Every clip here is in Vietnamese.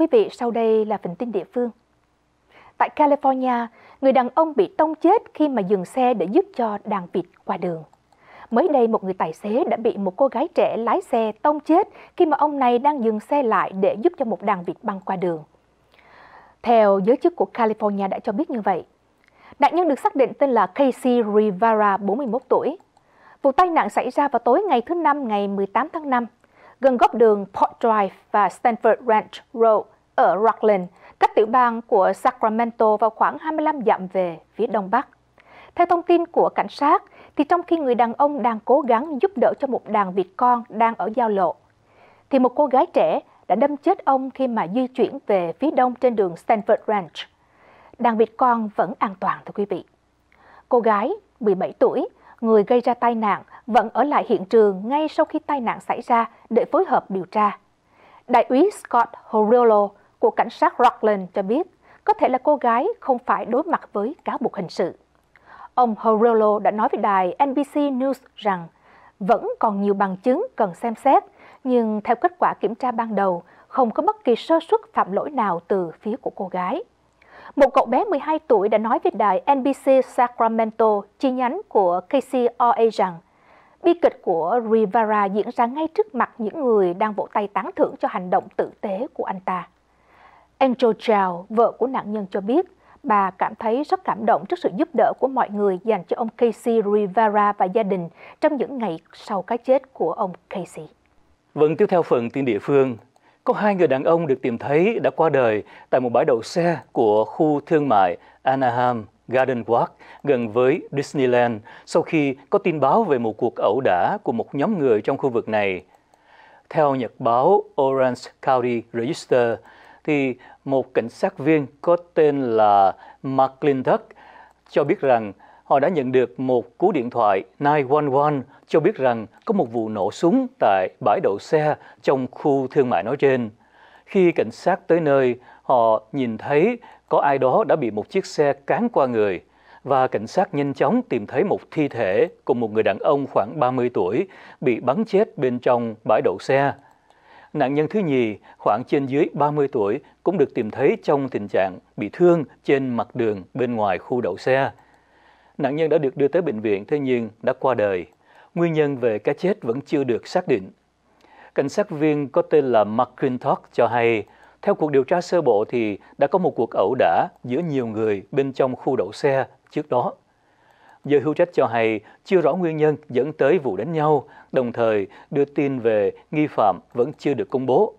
quý vị, sau đây là phần tin địa phương. Tại California, người đàn ông bị tông chết khi mà dừng xe để giúp cho đàn vịt qua đường. Mới đây, một người tài xế đã bị một cô gái trẻ lái xe tông chết khi mà ông này đang dừng xe lại để giúp cho một đàn vịt băng qua đường. Theo giới chức của California đã cho biết như vậy. Nạn nhân được xác định tên là Casey Rivera, 41 tuổi. Vụ tai nạn xảy ra vào tối ngày thứ Năm ngày 18 tháng 5 gần góc đường Port Drive và Stanford Ranch Road ở Rockland, cách tiểu bang của Sacramento vào khoảng 25 dặm về phía đông bắc. Theo thông tin của cảnh sát, thì trong khi người đàn ông đang cố gắng giúp đỡ cho một đàn vịt con đang ở giao lộ, thì một cô gái trẻ đã đâm chết ông khi mà di chuyển về phía đông trên đường Stanford Ranch. Đàn vịt con vẫn an toàn thưa quý vị. Cô gái 17 tuổi, người gây ra tai nạn, vẫn ở lại hiện trường ngay sau khi tai nạn xảy ra để phối hợp điều tra. Đại úy Scott Horiolo của cảnh sát Rockland cho biết có thể là cô gái không phải đối mặt với cáo buộc hình sự. Ông Horiolo đã nói với đài NBC News rằng vẫn còn nhiều bằng chứng cần xem xét, nhưng theo kết quả kiểm tra ban đầu, không có bất kỳ sơ suất phạm lỗi nào từ phía của cô gái. Một cậu bé 12 tuổi đã nói với đài NBC Sacramento chi nhánh của KCRA rằng Bi kịch của Rivera diễn ra ngay trước mặt những người đang vỗ tay tán thưởng cho hành động tử tế của anh ta. Angel Chow, vợ của nạn nhân cho biết, bà cảm thấy rất cảm động trước sự giúp đỡ của mọi người dành cho ông Casey Rivera và gia đình trong những ngày sau cái chết của ông Casey. Vâng, tiếp theo phần tin địa phương, có hai người đàn ông được tìm thấy đã qua đời tại một bãi đậu xe của khu thương mại Anaheim, Garden Walk gần với Disneyland sau khi có tin báo về một cuộc ẩu đả của một nhóm người trong khu vực này. Theo nhật báo Orange County Register, thì một cảnh sát viên có tên là McClintock cho biết rằng họ đã nhận được một cú điện thoại 911 cho biết rằng có một vụ nổ súng tại bãi đậu xe trong khu thương mại nói trên. Khi cảnh sát tới nơi, Họ nhìn thấy có ai đó đã bị một chiếc xe cán qua người và cảnh sát nhanh chóng tìm thấy một thi thể cùng một người đàn ông khoảng 30 tuổi bị bắn chết bên trong bãi đậu xe. Nạn nhân thứ nhì khoảng trên dưới 30 tuổi cũng được tìm thấy trong tình trạng bị thương trên mặt đường bên ngoài khu đậu xe. Nạn nhân đã được đưa tới bệnh viện thế nhưng đã qua đời. Nguyên nhân về cái chết vẫn chưa được xác định. Cảnh sát viên có tên là McClintock cho hay theo cuộc điều tra sơ bộ thì đã có một cuộc ẩu đả giữa nhiều người bên trong khu đậu xe trước đó. Giờ hữu trách cho hay chưa rõ nguyên nhân dẫn tới vụ đánh nhau, đồng thời đưa tin về nghi phạm vẫn chưa được công bố.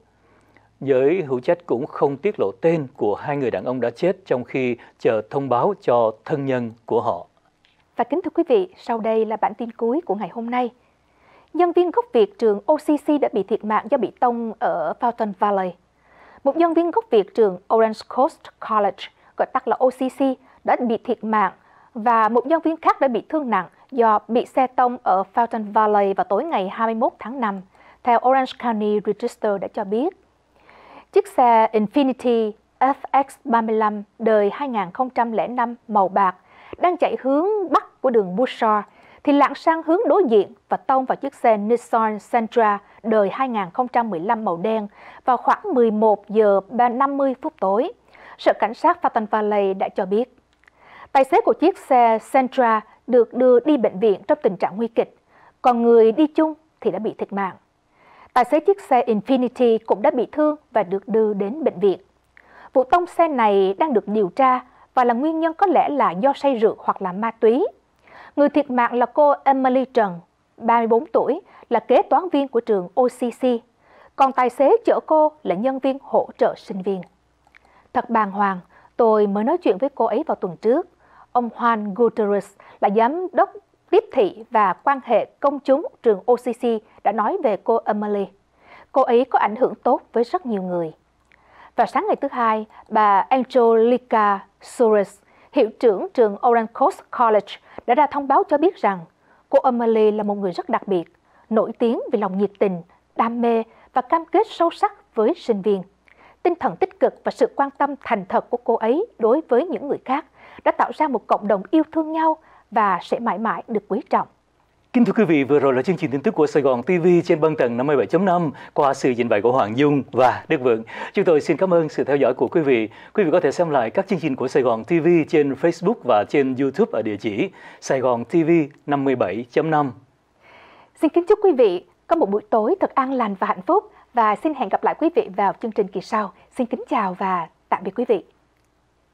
Giới hữu trách cũng không tiết lộ tên của hai người đàn ông đã chết trong khi chờ thông báo cho thân nhân của họ. Và kính thưa quý vị, sau đây là bản tin cuối của ngày hôm nay. Nhân viên gốc Việt trường OCC đã bị thiệt mạng do bị tông ở Fountain Valley một nhân viên gốc Việt trường Orange Coast College, gọi tắt là OCC, đã bị thiệt mạng và một nhân viên khác đã bị thương nặng do bị xe tông ở Fountain Valley vào tối ngày 21 tháng 5, theo Orange County Register đã cho biết. Chiếc xe Infinity FX35 đời 2005 màu bạc đang chạy hướng bắc của đường Bushore thì lạng sang hướng đối diện và tông vào chiếc xe Nissan Sentra đời 2015 màu đen vào khoảng 11 giờ 50 phút tối. Sở Cảnh sát Patan Valley đã cho biết. Tài xế của chiếc xe Sentra được đưa đi bệnh viện trong tình trạng nguy kịch, còn người đi chung thì đã bị thiệt mạng. Tài xế chiếc xe Infinity cũng đã bị thương và được đưa đến bệnh viện. Vụ tông xe này đang được điều tra và là nguyên nhân có lẽ là do say rượu hoặc là ma túy. Người thiệt mạng là cô Emily Trần, 34 tuổi, là kế toán viên của trường OCC. Còn tài xế chở cô là nhân viên hỗ trợ sinh viên. Thật bàng hoàng, tôi mới nói chuyện với cô ấy vào tuần trước. Ông Juan Gutierrez là giám đốc tiếp thị và quan hệ công chúng trường OCC đã nói về cô Emily. Cô ấy có ảnh hưởng tốt với rất nhiều người. Vào sáng ngày thứ hai, bà Angelica Suarez hiệu trưởng trường Orange Coast College đã ra thông báo cho biết rằng cô Emily là một người rất đặc biệt, nổi tiếng vì lòng nhiệt tình, đam mê và cam kết sâu sắc với sinh viên. Tinh thần tích cực và sự quan tâm thành thật của cô ấy đối với những người khác đã tạo ra một cộng đồng yêu thương nhau và sẽ mãi mãi được quý trọng. Kính thưa quý vị, vừa rồi là chương trình tin tức của Sài Gòn TV trên băng tầng 57.5 qua sự trình bày của Hoàng Dung và Đức Vượng. Chúng tôi xin cảm ơn sự theo dõi của quý vị. Quý vị có thể xem lại các chương trình của Sài Gòn TV trên Facebook và trên YouTube ở địa chỉ Sài Gòn TV 57.5. Xin kính chúc quý vị có một buổi tối thật an lành và hạnh phúc và xin hẹn gặp lại quý vị vào chương trình kỳ sau. Xin kính chào và tạm biệt quý vị.